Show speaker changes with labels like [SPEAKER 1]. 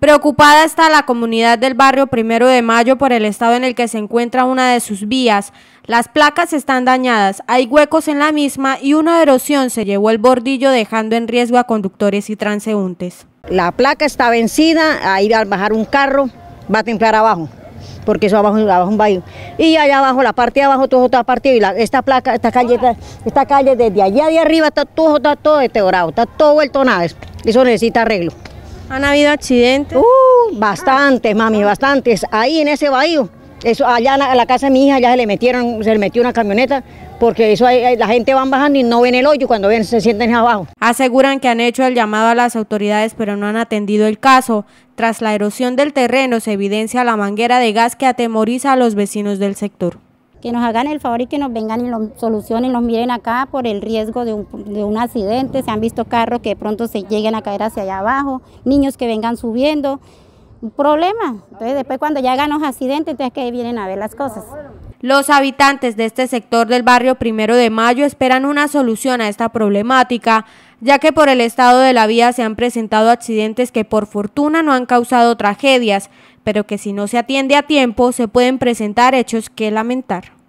[SPEAKER 1] Preocupada está la comunidad del barrio Primero de Mayo por el estado en el que se encuentra una de sus vías. Las placas están dañadas, hay huecos en la misma y una erosión se llevó el bordillo dejando en riesgo a conductores y transeúntes.
[SPEAKER 2] La placa está vencida, ahí al bajar un carro va a templar abajo, porque eso abajo, es un baño. Y allá abajo, la parte de abajo, todo está partido y la, esta placa, esta calle, esta, calle desde allá de arriba está todo, está todo deteriorado, está todo vuelto nada, eso necesita arreglo. ¿Han habido accidentes? Uh, bastantes, mami, bastantes. Ahí en ese bahío. Eso, allá en la casa de mi hija ya se le metieron, se metió una camioneta, porque eso la gente va bajando y no ven el hoyo cuando ven, se sienten abajo. Aseguran que han hecho el llamado a las autoridades, pero no han atendido el caso.
[SPEAKER 1] Tras la erosión del terreno se evidencia la manguera de gas que atemoriza a los vecinos del sector
[SPEAKER 3] que nos hagan el favor y que nos vengan y nos solucionen, nos miren acá por el riesgo de un, accidente. Se han visto carros que de pronto se lleguen a caer hacia allá abajo, niños que vengan subiendo, un problema. Entonces después cuando ya hagan los accidentes, es que vienen a ver las cosas.
[SPEAKER 1] Los habitantes de este sector del barrio Primero de Mayo esperan una solución a esta problemática, ya que por el estado de la vía se han presentado accidentes que por fortuna no han causado tragedias, pero que si no se atiende a tiempo se pueden presentar hechos que lamentar.